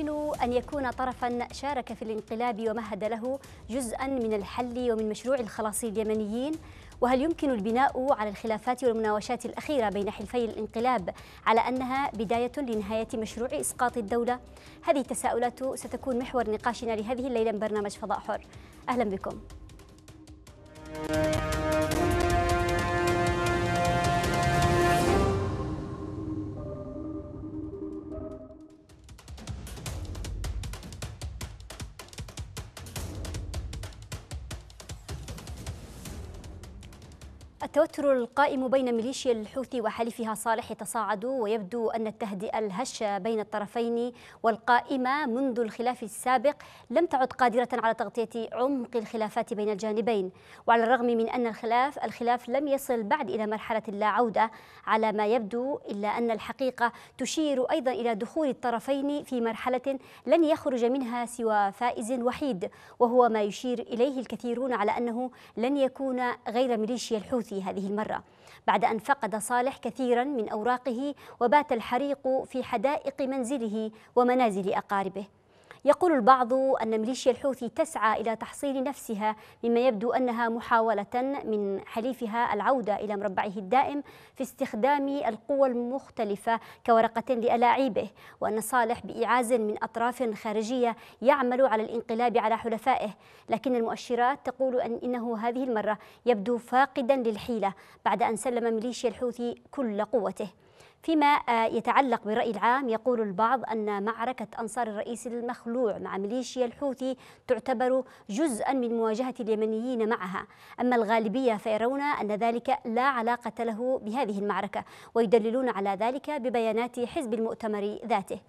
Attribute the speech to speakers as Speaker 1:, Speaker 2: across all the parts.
Speaker 1: يمكن أن يكون طرفا شارك في الانقلاب ومهد له جزءا من الحل ومن مشروع الخلاص اليمنيين وهل يمكن البناء على الخلافات والمناوشات الأخيرة بين حلفي الانقلاب على أنها بداية لنهاية مشروع إسقاط الدولة؟ هذه التساؤلات ستكون محور نقاشنا لهذه الليلة من برنامج فضاء حر أهلا بكم التوتر القائم بين ميليشيا الحوثي وحليفها صالح يتصاعد ويبدو أن التهدئة الهشة بين الطرفين والقائمة منذ الخلاف السابق لم تعد قادرة على تغطية عمق الخلافات بين الجانبين وعلى الرغم من أن الخلاف الخلاف لم يصل بعد إلى مرحلة لا عودة على ما يبدو إلا أن الحقيقة تشير أيضا إلى دخول الطرفين في مرحلة لن يخرج منها سوى فائز وحيد وهو ما يشير إليه الكثيرون على أنه لن يكون غير ميليشيا الحوثي هذه المرة بعد أن فقد صالح كثيرا من أوراقه وبات الحريق في حدائق منزله ومنازل أقاربه يقول البعض أن ميليشيا الحوثي تسعى إلى تحصيل نفسها مما يبدو أنها محاولة من حليفها العودة إلى مربعه الدائم في استخدام القوى المختلفة كورقة لألاعيبه وأن صالح بإعاز من أطراف خارجية يعمل على الانقلاب على حلفائه لكن المؤشرات تقول أن إنه هذه المرة يبدو فاقدا للحيلة بعد أن سلم ميليشيا الحوثي كل قوته فيما آه، يتعلق بالرأي العام يقول البعض أن معركة أنصار الرئيس المخلوع مع ميليشيا الحوثي تعتبر جزءا من مواجهة اليمنيين معها أما الغالبية فيرون أن ذلك لا علاقة له بهذه المعركة ويدللون على ذلك ببيانات حزب المؤتمر ذاته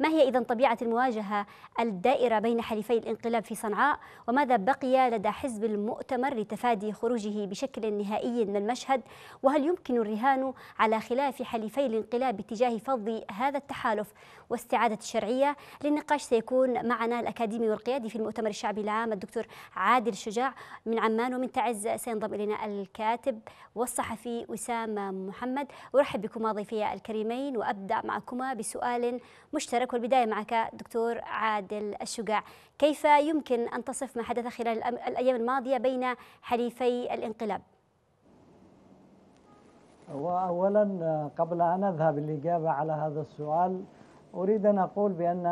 Speaker 1: ما هي إذا طبيعة المواجهة الدائرة بين حليفي الانقلاب في صنعاء وماذا بقي لدى حزب المؤتمر لتفادي خروجه بشكل نهائي من المشهد وهل يمكن الرهان على خلاف حليفي الانقلاب باتجاه فض هذا التحالف واستعادة الشرعية للنقاش سيكون معنا الأكاديمي والقيادي في المؤتمر الشعبي العام الدكتور عادل شجاع من عمان ومن تعز سينضم إلينا الكاتب والصحفي وسام محمد أرحب بكما ضيفي الكريمين وأبدأ معكما بسؤال مشترك الشارك والبداية معك دكتور عادل الشجاع كيف يمكن أن تصف ما حدث خلال الأيام الماضية بين حليفي الانقلاب
Speaker 2: وأولا قبل أن أذهب للإجابة على هذا السؤال أريد أن أقول بأن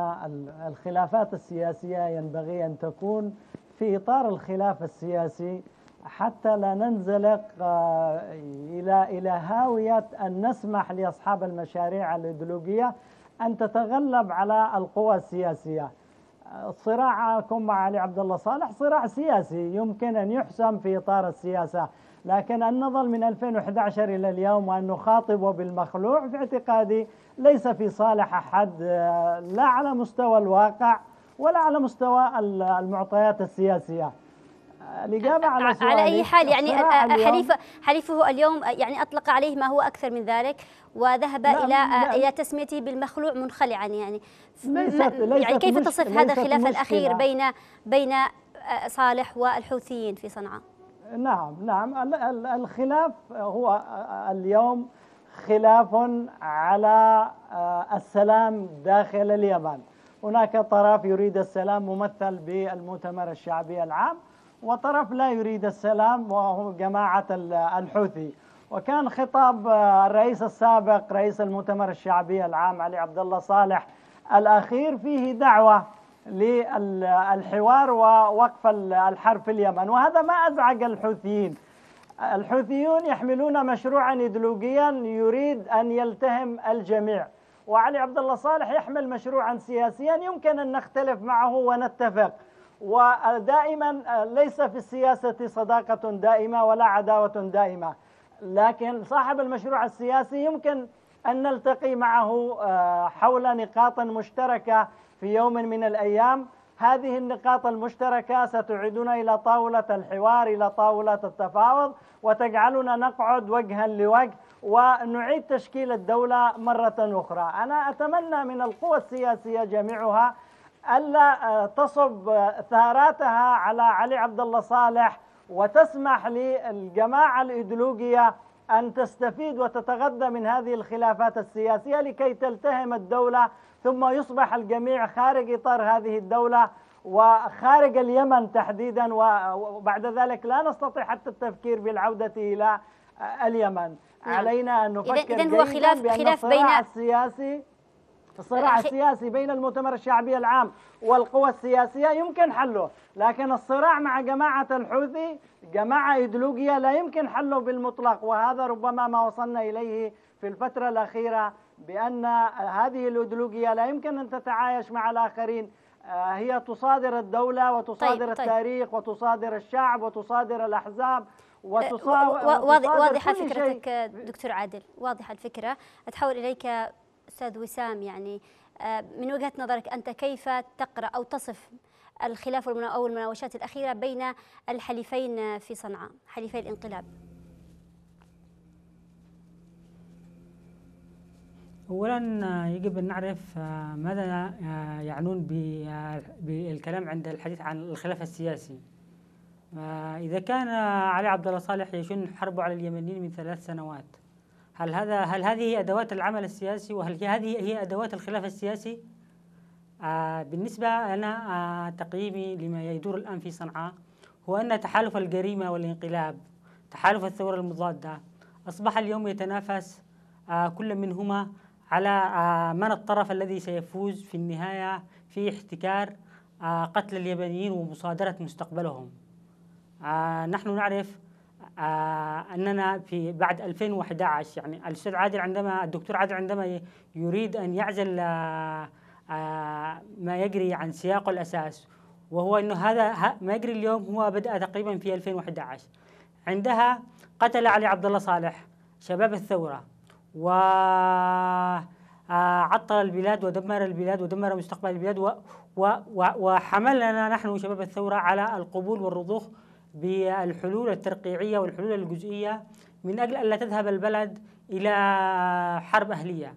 Speaker 2: الخلافات السياسية ينبغي أن تكون في إطار الخلاف السياسي حتى لا ننزلق آه، إلى إلى هاوية أن نسمح لأصحاب المشاريع الإيديولوجية أن تتغلب على القوى السياسية صراعكم مع علي عبد الله صالح صراع سياسي يمكن أن يحسم في إطار السياسة لكن أن نظل من 2011 إلى اليوم وأن نخاطبه بالمخلوع في اعتقادي ليس في صالح أحد لا على مستوى الواقع ولا على مستوى المعطيات السياسيه الإجابة يعني على سؤالك على أي حال يعني حليفه
Speaker 1: حليفه اليوم يعني أطلق عليه ما هو أكثر من ذلك وذهب لا نعم، إلى لا نعم. إلى تسميته بالمخلوع منخلعا يعني ليست ليست يعني كيف تصف هذا الخلاف الأخير بين بين صالح والحوثيين في صنعاء
Speaker 2: نعم نعم الخلاف هو اليوم خلاف على السلام داخل اليمن هناك طرف يريد السلام ممثل بالمؤتمر الشعبي العام وطرف لا يريد السلام وهو جماعة الحوثي وكان خطاب آه، الرئيس السابق رئيس المؤتمر الشعبي العام علي عبد الله صالح الأخير فيه دعوة للحوار ووقف الحرب في اليمن وهذا ما أزعج الحوثيين الحوثيون يحملون مشروعا ايديولوجيا يريد ان يلتهم الجميع وعلي عبد الله صالح يحمل مشروعا سياسيا يمكن ان نختلف معه ونتفق ودائما آه، ليس في السياسة صداقة دائمة ولا عداوة دائمة لكن صاحب المشروع السياسي يمكن أن نلتقي معه آه، حول نقاط مشتركة في يوم من الأيام هذه النقاط المشتركة ستعيدنا إلى طاولة الحوار إلى طاولة التفاوض وتجعلنا نقعد وجها لوجه ونعيد تشكيل الدولة مرة أخرى أنا أتمنى من القوى السياسية جميعها الا آه، تصب آه، ثاراتها على علي عبد الله صالح وتسمح للجماعه الايديولوجيه ان تستفيد وتتغذى من هذه الخلافات السياسيه لكي تلتهم الدوله ثم يصبح الجميع خارج اطار هذه الدوله وخارج اليمن تحديدا وبعد ذلك لا نستطيع حتى التفكير بالعودة إلى آه، اليمن نعم. علينا أن نفكر إذن هو خلاف, خلاف بين السياسي الصراع السياسي بين المؤتمر الشعبي العام والقوى السياسية يمكن حله لكن الصراع مع جماعة الحوثي جماعة إيديولوجية لا يمكن حله بالمطلق وهذا ربما ما وصلنا إليه في الفترة الأخيرة بأن هذه الإيديولوجية لا يمكن أن تتعايش مع الآخرين آه، هي تصادر الدولة وتصادر طيب, طيب. التاريخ طيب. وتصادر الشعب وتصادر الأحزاب وتصادر واضحة فكرتك
Speaker 1: دكتور عادل واضحة الفكرة أتحول إليك أستاذ وسام يعني آه، من وجهة نظرك أنت كيف تقرأ أو تصف الخلاف أو المناوشات الأخيرة بين الحليفين في صنعاء حليفي الانقلاب
Speaker 3: أولا آه، يجب أن نعرف آه، ماذا يعنون بالكلام عند الحديث عن الخلاف السياسي إذا كان علي عبد الله صالح يشن حربه على اليمنيين من ثلاث سنوات هل هذا هل هذه ادوات العمل السياسي وهل هذه هي ادوات الخلاف السياسي؟ آه بالنسبه انا آه تقييمي لما يدور الان في صنعاء هو ان تحالف الجريمه والانقلاب تحالف الثوره المضاده اصبح اليوم يتنافس آه كل منهما على آه، من الطرف الذي سيفوز في النهايه في احتكار آه، قتل اليابانيين ومصادره مستقبلهم. آه، نحن نعرف آه، اننا في بعد 2011 يعني الاستاذ عادل عندما الدكتور عادل عندما يريد ان يعزل آه، آه، ما يجري عن سياقه الاساس وهو انه هذا ما يجري اليوم هو بدا تقريبا في 2011 عندها قتل علي عبد الله صالح شباب الثوره و عطل البلاد ودمر البلاد ودمر مستقبل البلاد و و وحملنا نحن شباب الثوره على القبول والرضوخ بالحلول الترقيعية والحلول الجزئية من أجل ألا تذهب البلد إلى حرب أهلية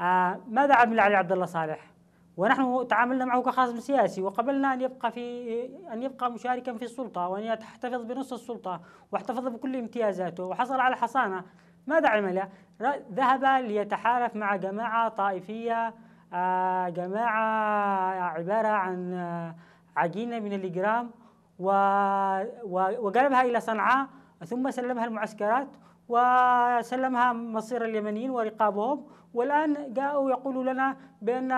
Speaker 3: آه، ماذا عمل علي عبد الله صالح؟ ونحن تعاملنا معه كخصم سياسي وقبلنا ان يبقى في ان يبقى مشاركا في السلطه وان يحتفظ بنص السلطه واحتفظ بكل امتيازاته وحصل على حصانه ماذا عمل؟ ذهب ليتحالف مع جماعه طائفيه آه، جماعه عباره عن آه، عجينه من الاجرام وقلبها إلى صنعاء ثم سلمها المعسكرات وسلمها مصير اليمنيين ورقابهم والان جاءوا يقولوا لنا بان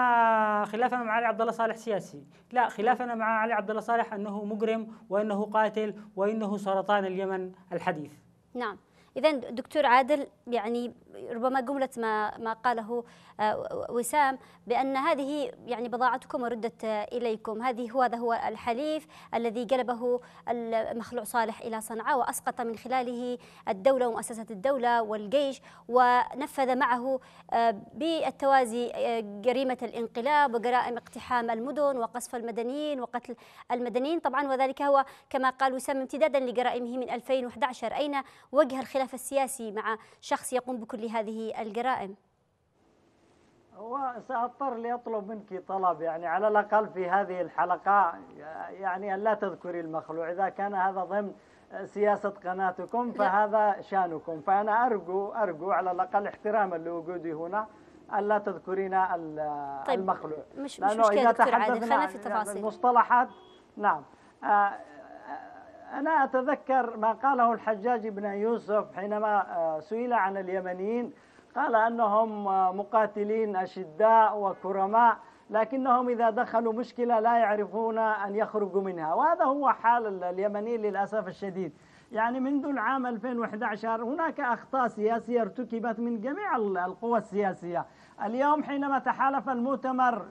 Speaker 3: خلافنا مع علي عبد الله صالح سياسي، لا خلافنا مع علي عبد الله صالح انه مجرم وانه قاتل وانه سرطان اليمن الحديث.
Speaker 1: نعم، اذا دكتور عادل يعني ربما جملة ما ما قاله آه، وسام بأن هذه يعني بضاعتكم وردت إليكم هذه هو هذا هو الحليف الذي قلبه المخلوع صالح إلى صنعاء وأسقط من خلاله الدولة ومؤسسة الدولة والجيش ونفذ معه آه، بالتوازي آه، جريمة الانقلاب وجرائم اقتحام المدن وقصف المدنيين وقتل المدنيين طبعا وذلك هو كما قال وسام امتدادا لجرائمه من 2011 أين وجه الخلاف السياسي مع شخص يقوم بكل لهذه الجرائم
Speaker 2: وسأضطر لأطلب منك طلب يعني على الأقل في هذه الحلقة يعني أن لا تذكري المخلوع إذا كان هذا ضمن سياسة قناتكم فهذا شانكم فأنا أرجو أرجو على الأقل احتراما لوجودي هنا ألا تذكرين طيب، المخلوع طيب مش, مش مشكلة إذا تحدثنا خلينا في التفاصيل المصطلحات نعم آه، أنا أتذكر ما قاله الحجاج بن يوسف حينما آه، سئل عن اليمنيين قال أنهم آه، مقاتلين أشداء وكرماء لكنهم إذا دخلوا مشكلة لا يعرفون أن يخرجوا منها وهذا هو حال اليمنيين للأسف الشديد يعني منذ العام 2011 هناك أخطاء سياسية ارتكبت من جميع القوى السياسية اليوم حينما تحالف المؤتمر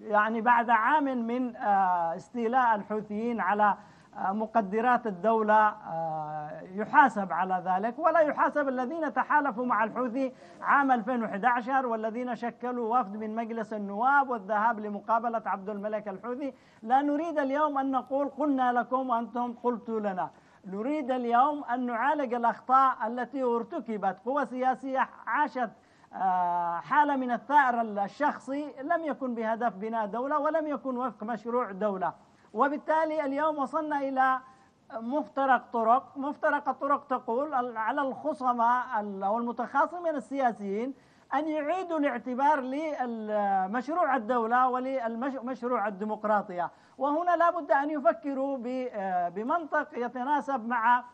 Speaker 2: يعني بعد عام من آه، استيلاء الحوثيين على مقدرات الدولة آه، يحاسب على ذلك ولا يحاسب الذين تحالفوا مع الحوثي عام 2011 والذين شكلوا وفد من مجلس النواب والذهاب لمقابلة عبد الملك الحوثي لا نريد اليوم أن نقول قلنا لكم وأنتم قلتوا لنا نريد اليوم أن نعالج الأخطاء التي ارتكبت قوى سياسية عاشت آه، حالة من الثأر الشخصي لم يكن بهدف بناء دولة ولم يكن وفق مشروع دولة وبالتالي اليوم وصلنا إلى مفترق طرق مفترق الطرق تقول على الخصماء أو المتخاصمين السياسيين أن يعيدوا الاعتبار لمشروع الدولة ولمشروع الديمقراطية وهنا لابد أن يفكروا بمنطق يتناسب مع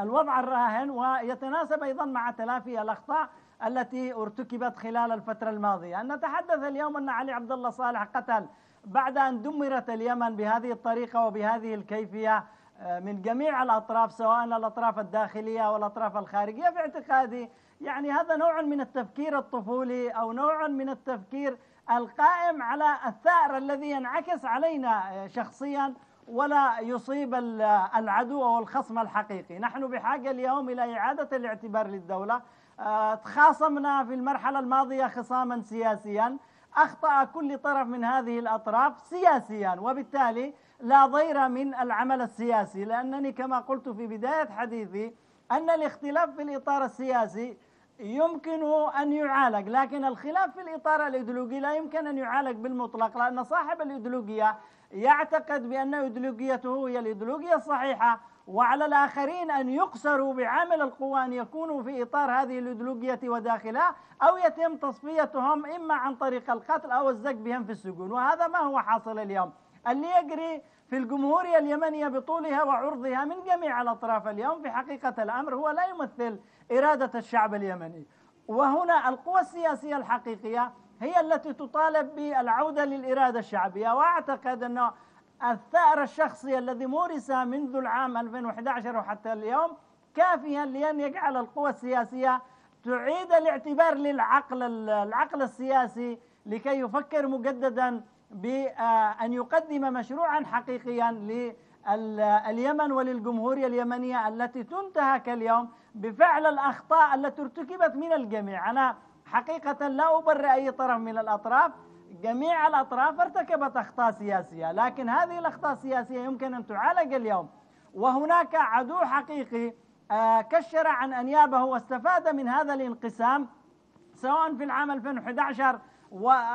Speaker 2: الوضع الراهن ويتناسب أيضا مع تلافي الأخطاء التي ارتكبت خلال الفترة الماضية نتحدث اليوم أن علي عبد الله صالح قتل بعد أن دمرت اليمن بهذه الطريقة وبهذه الكيفية آه، من جميع الأطراف سواء الأطراف الداخلية أو الأطراف الخارجية في اعتقادي يعني هذا نوع من التفكير الطفولي أو نوع من التفكير القائم على الثأر الذي ينعكس علينا آه، شخصيا ولا يصيب آه، العدو أو الخصم الحقيقي نحن بحاجة اليوم إلى إعادة الاعتبار للدولة تخاصمنا في المرحلة الماضية خصاما سياسيا أخطأ كل طرف من هذه الأطراف سياسيا وبالتالي لا ضير من العمل السياسي لأنني كما قلت في بداية حديثي أن الاختلاف في الإطار السياسي يمكن أن يعالج لكن الخلاف في الإطار الإيديولوجي لا يمكن أن يعالج بالمطلق لأن صاحب الإيديولوجية يعتقد بأن إيديولوجيته هي الإيديولوجية الصحيحة وعلى الآخرين أن يقصروا بعمل القوى أن يكونوا في إطار هذه الإيديولوجية وداخلها أو يتم تصفيتهم إما عن طريق القتل أو الزق بهم في السجون وهذا ما هو حاصل اليوم اللي يجري في الجمهورية اليمنية بطولها وعرضها من جميع الأطراف اليوم في حقيقة الأمر هو لا يمثل إرادة الشعب اليمني وهنا القوى السياسية الحقيقية هي التي تطالب بالعودة للإرادة الشعبية وأعتقد أنه الثأر الشخصي الذي مورس منذ العام 2011 وحتى اليوم كافيا لأن يجعل القوى السياسية تعيد الاعتبار للعقل العقل السياسي لكي يفكر مجددا بأن يقدم مشروعا حقيقيا لليمن وللجمهورية اليمنية التي تنتهك اليوم بفعل الأخطاء التي ارتكبت من الجميع أنا حقيقة لا أبرئ أي طرف من الأطراف جميع الأطراف ارتكبت أخطاء سياسية لكن هذه الأخطاء السياسية يمكن أن تعالج اليوم وهناك عدو حقيقي آه، كشر عن أنيابه واستفاد من هذا الانقسام سواء في العام 2011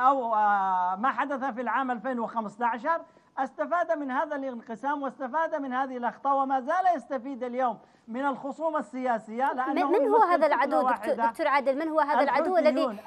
Speaker 2: أو آه، ما حدث في العام 2015 استفاد من هذا الانقسام واستفاد من هذه الأخطاء وما زال يستفيد اليوم من الخصومة السياسية لأنه من هو هذا العدو دكتور عادل من هو هذا العدو الذي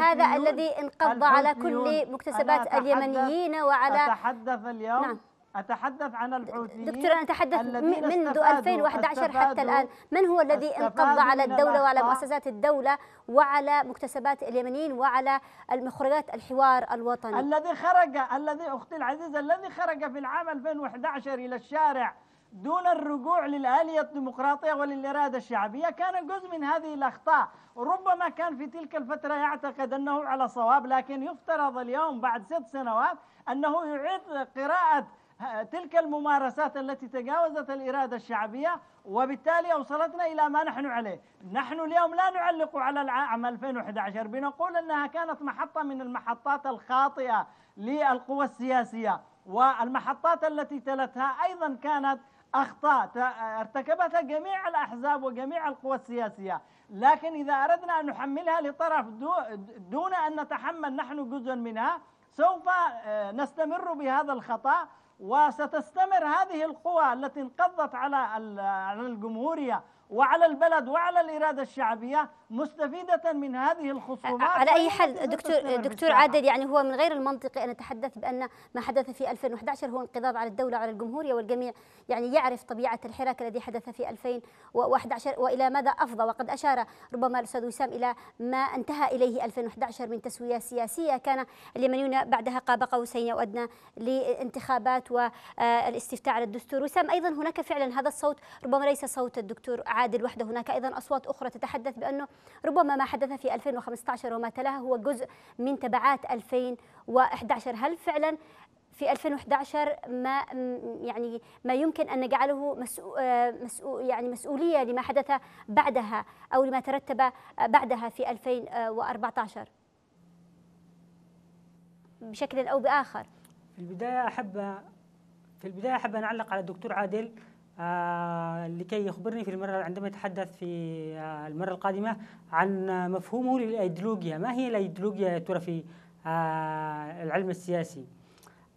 Speaker 2: هذا الذي انقض على كل مكتسبات اليمنيين وعلى أتحدث اليوم نعم أتحدث عن
Speaker 1: الحوثيين دكتور أنا أتحدث منذ 2011 حتى الآن من هو الذي انقض على الدولة وعلى مؤسسات الدولة وعلى مكتسبات اليمنيين وعلى المخرجات الحوار الوطني الذي خرج الذي أختي العزيزة الذي خرج في العام 2011
Speaker 2: إلى الشارع دون الرجوع للآلية الديمقراطية وللإرادة الشعبية كان جزء من هذه الأخطاء ربما كان في تلك الفترة يعتقد أنه على صواب لكن يفترض اليوم بعد ست سنوات أنه يعيد قراءة آه، تلك الممارسات التي تجاوزت الإرادة الشعبية وبالتالي أوصلتنا إلى ما نحن عليه نحن اليوم لا نعلق على عام 2011 بنقول أنها كانت محطة من المحطات الخاطئة للقوى السياسية والمحطات التي تلتها أيضا كانت أخطاء ارتكبتها جميع الأحزاب وجميع القوى السياسية لكن إذا أردنا أن نحملها لطرف دون أن نتحمل نحن جزء منها سوف آه، نستمر بهذا الخطأ وستستمر هذه القوى التي انقضت على الجمهورية وعلى البلد وعلى الإرادة الشعبية مستفيدة من هذه الخصومات على أي حال دكتور دكتور عادل يعني
Speaker 1: هو من غير المنطقي أن نتحدث بأن ما حدث في 2011 هو انقضاض على الدولة وعلى الجمهورية والجميع يعني يعرف طبيعة الحراك الذي حدث في 2011 وإلى ماذا أفضى وقد أشار ربما الأستاذ وسام إلى ما انتهى إليه 2011 من تسوية سياسية كان اليمنيون بعدها قاب قوسين أو أدنى لانتخابات والاستفتاء على الدستور وسام أيضا هناك فعلا هذا الصوت ربما ليس صوت الدكتور عادل وحده هناك أيضا أصوات أخرى تتحدث بأنه ربما ما حدث في 2015 وما تلاها هو جزء من تبعات 2011 هل فعلا في 2011 ما يعني ما يمكن ان نجعله مسؤول آه، يعني مسؤوليه لما حدث بعدها او لما ترتب بعدها في 2014 بشكل او باخر
Speaker 3: في البدايه احب في البدايه احب ان اعلق على الدكتور عادل آه، لكي يخبرني في المرة عندما يتحدث في آه، المرة القادمة عن مفهومه للأيديولوجيا ما هي الأيديولوجيا يا ترى في آه، العلم السياسي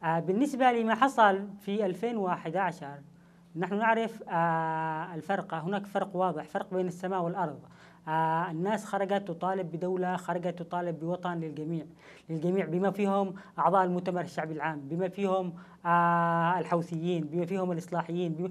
Speaker 3: بالنسبة لما حصل في 2011 نحن نعرف الفرق هناك فرق واضح فرق بين السماء والأرض الناس خرجت تطالب بدولة خرجت تطالب بوطن للجميع للجميع بما فيهم أعضاء المؤتمر الشعبي العام بما فيهم الحوثيين بما فيهم الإصلاحيين بما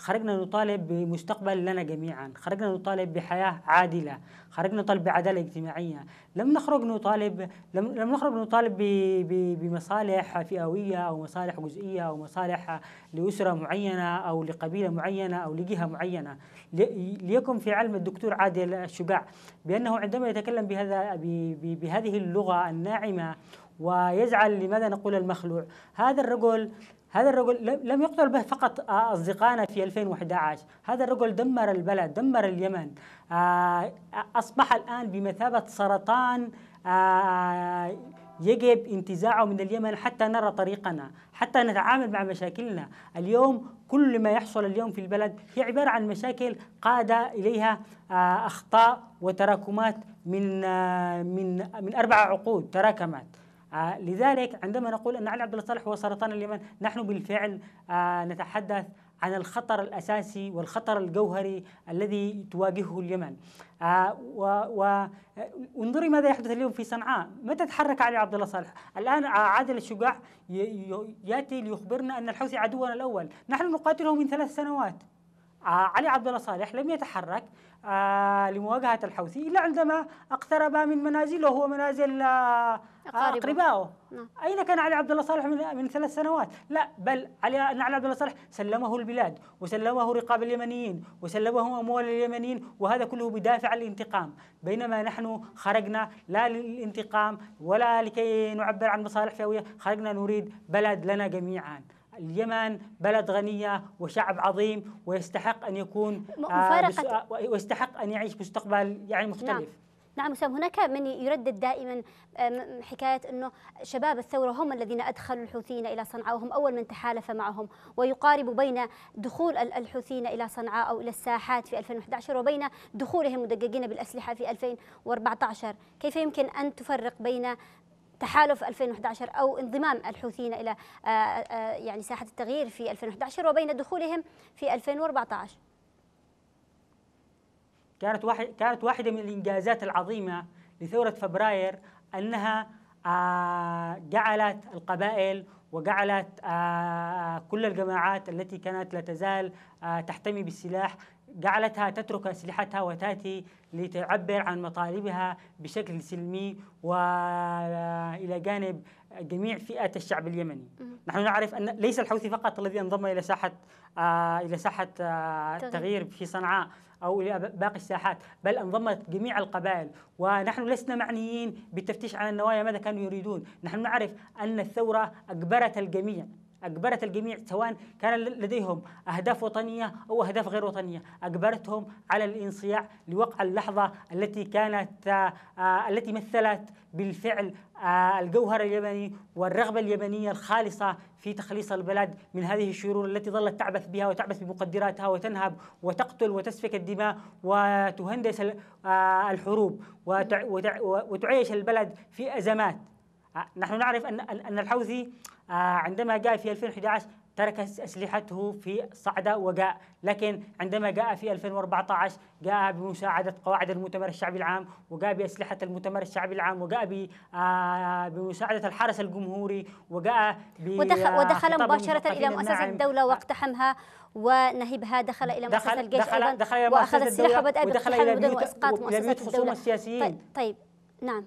Speaker 3: خرجنا نطالب بمستقبل لنا جميعا خرجنا نطالب بحياة عادلة خرجنا نطالب بعدالة اجتماعية لم نخرج نطالب لم, لم نخرج نطالب ب... ب... بمصالح فئوية أو مصالح جزئية أو مصالح لأسرة معينة أو لقبيلة معينة أو لجهة معينة ليكن في علم الدكتور عادل الشجاع بأنه عندما يتكلم بهذا ب... ب... بهذه اللغة الناعمة ويزعل لماذا نقول المخلوع هذا الرجل هذا الرجل لم يقتل به فقط آه، أصدقائنا في 2011 هذا الرجل دمر البلد دمر اليمن آه، أصبح الآن بمثابة سرطان آه، يجب انتزاعه من اليمن حتى نرى طريقنا حتى نتعامل مع مشاكلنا اليوم كل ما يحصل اليوم في البلد هي عبارة عن مشاكل قاد إليها أخطاء وتراكمات من من من أربع عقود تراكمت آه لذلك عندما نقول أن علي عبد الصالح هو سرطان اليمن نحن بالفعل آه نتحدث عن الخطر الأساسي والخطر الجوهري الذي تواجهه اليمن آه وانظري ماذا يحدث اليوم في صنعاء متى تحرك علي عبد الله صالح الآن عادل الشجاع يأتي ليخبرنا أن الحوثي عدونا الأول نحن نقاتله من ثلاث سنوات آه، علي عبد الله صالح لم يتحرك آه، لمواجهة الحوثي إلا عندما اقترب من منازله وهو منازل آه، أقربائه نعم. أين كان علي عبد الله صالح من, من ثلاث سنوات لا بل علي, أن علي عبد الله صالح سلمه البلاد وسلمه رقاب اليمنيين وسلمه أموال اليمنيين وهذا كله بدافع الانتقام بينما نحن خرجنا لا للانتقام ولا لكي نعبر عن مصالح فئوية خرجنا نريد بلد لنا جميعا اليمن بلد غنية وشعب عظيم ويستحق أن يكون آه، مفارقة ويستحق أن يعيش مستقبل يعني مختلف نعم.
Speaker 1: نعم أسامة هناك من يردد دائما حكاية أنه شباب الثورة هم الذين أدخلوا الحوثيين إلى صنعاء وهم أول من تحالف معهم ويقارب بين دخول الحوثيين إلى صنعاء أو إلى الساحات في 2011 وبين دخولهم مدققين بالأسلحة في 2014 كيف يمكن أن تفرق بين تحالف 2011 أو انضمام الحوثيين إلى آه، آه، يعني ساحة التغيير في 2011 وبين دخولهم في 2014
Speaker 3: كانت واحد كانت واحدة من الإنجازات العظيمة لثورة فبراير أنها آه، جعلت القبائل وجعلت كل الجماعات التي كانت لا تزال تحتمي بالسلاح جعلتها تترك أسلحتها وتأتي لتعبر عن مطالبها بشكل سلمي وإلى جانب جميع فئة الشعب اليمني نحن نعرف أن ليس الحوثي فقط الذي انضم إلى ساحة آه إلى ساحة آه التغيير في صنعاء أو إلى باقي الساحات بل انضمت جميع القبائل ونحن لسنا معنيين بالتفتيش على النوايا ماذا كانوا يريدون نحن نعرف أن الثورة أجبرت الجميع أجبرت الجميع سواء كان لديهم أهداف وطنية أو أهداف غير وطنية أجبرتهم على الانصياع لوقع اللحظة التي كانت آه، التي مثلت بالفعل آه، الجوهر اليمني والرغبة اليمنية الخالصة في تخليص البلد من هذه الشرور التي ظلت تعبث بها وتعبث بمقدراتها وتنهب وتقتل وتسفك الدماء وتهندس آه، الحروب وتعيش البلد في أزمات آه، نحن نعرف أن أن الحوثي آه، عندما جاء في 2011 ترك أسلحته في صعدة وجاء لكن عندما جاء في 2014 جاء بمساعدة قواعد المؤتمر الشعبي العام وجاء بأسلحة المؤتمر الشعبي العام وجاء آه، بمساعدة الحرس الجمهوري وجاء ودخل, ودخل مباشرة إلى مؤسسة
Speaker 1: الدولة واقتحمها ونهبها دخل إلى مؤسسة الجيش دخل أيضا دخل وأخذ السلاح وبدأ باقتحام المدن وإسقاط مؤسسات الدولة السياسيين طيب, طيب نعم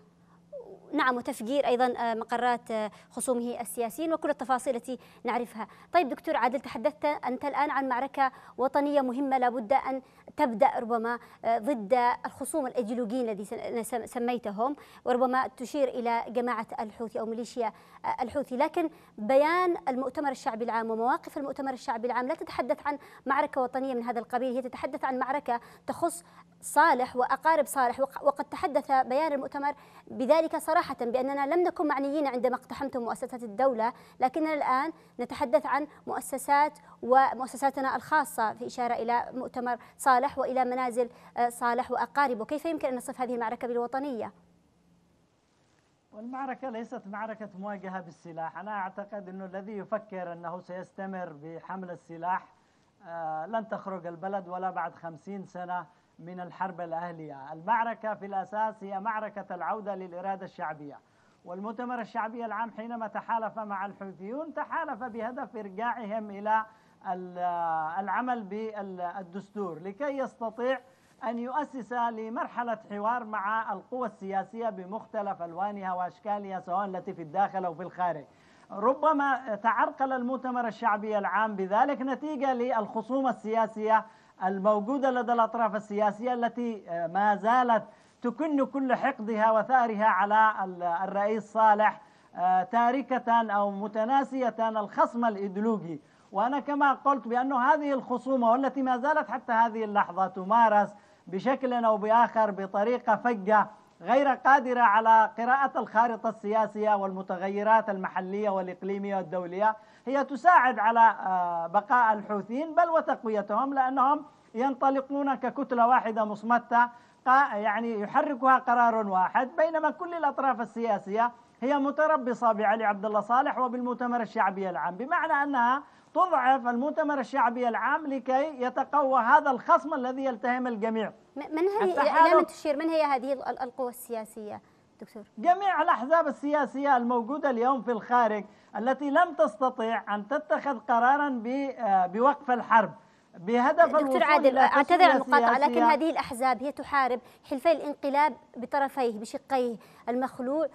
Speaker 1: نعم وتفجير أيضا آه، مقرات آه، خصومه السياسيين وكل التفاصيل التي نعرفها طيب دكتور عادل تحدثت أنت الآن عن معركة وطنية مهمة لابد أن تبدأ ربما آه، ضد الخصوم الأيديولوجيين الذي سميتهم وربما تشير إلى جماعة الحوثي أو ميليشيا الحوثي لكن بيان المؤتمر الشعبي العام ومواقف المؤتمر الشعبي العام لا تتحدث عن معركة وطنية من هذا القبيل هي تتحدث عن معركة تخص صالح وأقارب صالح وقد تحدث بيان المؤتمر بذلك صراحة بأننا لم نكن معنيين عندما اقتحمتم مؤسسات الدولة لكننا الآن نتحدث عن مؤسسات ومؤسساتنا الخاصة في إشارة إلى مؤتمر صالح وإلى منازل آه، صالح وأقاربه كيف يمكن أن نصف هذه المعركة بالوطنية؟
Speaker 2: والمعركة ليست معركة مواجهة بالسلاح أنا أعتقد أنه الذي يفكر أنه سيستمر بحمل السلاح آه، لن تخرج البلد ولا بعد خمسين سنة من الحرب الأهلية المعركة في الأساس هي معركة العودة للإرادة الشعبية والمؤتمر الشعبي العام حينما تحالف مع الحوثيون تحالف بهدف إرجاعهم إلى العمل بالدستور لكي يستطيع أن يؤسس لمرحلة حوار مع القوى السياسية بمختلف ألوانها وأشكالها سواء التي في الداخل أو في الخارج ربما تعرقل المؤتمر الشعبي العام بذلك نتيجة للخصومة السياسية الموجودة لدى الأطراف السياسية التي آه، ما زالت تكن كل حقدها وثارها على الرئيس صالح آه، تاركة أو متناسية الخصم الإيديولوجي وأنا كما قلت بأن هذه الخصومة والتي ما زالت حتى هذه اللحظة تمارس بشكل أو بآخر بطريقة فجة غير قادرة على قراءة الخارطة السياسية والمتغيرات المحلية والإقليمية والدولية هي تساعد على آه، بقاء الحوثيين بل وتقويتهم لأنهم ينطلقون ككتلة واحدة مصمتة يعني يحركها قرار واحد بينما كل الأطراف السياسية هي متربصة بعلي عبد الله صالح وبالمؤتمر الشعبي العام بمعنى أنها تضعف المؤتمر الشعبي العام لكي يتقوى هذا الخصم الذي يلتهم الجميع من هي لا
Speaker 1: تشير من هي هذه القوى السياسية
Speaker 2: دكتور جميع الأحزاب السياسية الموجودة اليوم في الخارج التي لم تستطع أن تتخذ قرارا آه، بوقف الحرب بهدف دكتور عادل اعتذر عن المقاطعه لكن هذه
Speaker 1: الاحزاب هي تحارب حلفي الانقلاب بطرفيه بشقيه المخلوع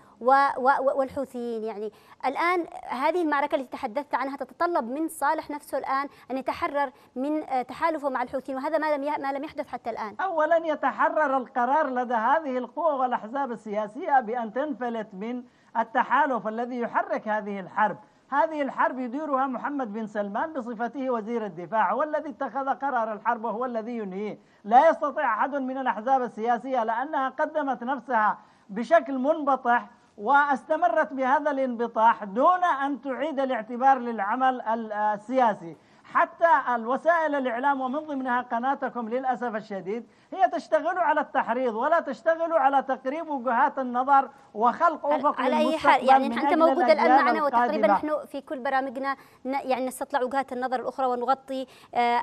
Speaker 1: والحوثيين يعني الان هذه المعركه التي تحدثت عنها تتطلب من صالح نفسه الان ان يتحرر من تحالفه مع الحوثيين وهذا ما لم ما لم يحدث حتى الان اولا يتحرر القرار لدى هذه القوى والاحزاب السياسيه بان تنفلت من التحالف
Speaker 2: الذي يحرك هذه الحرب هذه الحرب يديرها محمد بن سلمان بصفته وزير الدفاع والذي اتخذ قرار الحرب وهو الذي ينهيه لا يستطيع أحد من الأحزاب السياسية لأنها قدمت نفسها بشكل منبطح واستمرت بهذا الانبطاح دون أن تعيد الاعتبار للعمل آه، السياسي حتى الوسائل الإعلام ومن ضمنها قناتكم للأسف الشديد هي تشتغل على التحريض
Speaker 1: ولا تشتغل على تقريب وجهات النظر وخلق أفق على أي حال يعني أنت موجود الآن معنا وتقريبا نحن في كل برامجنا يعني نستطلع وجهات النظر الأخرى ونغطي آه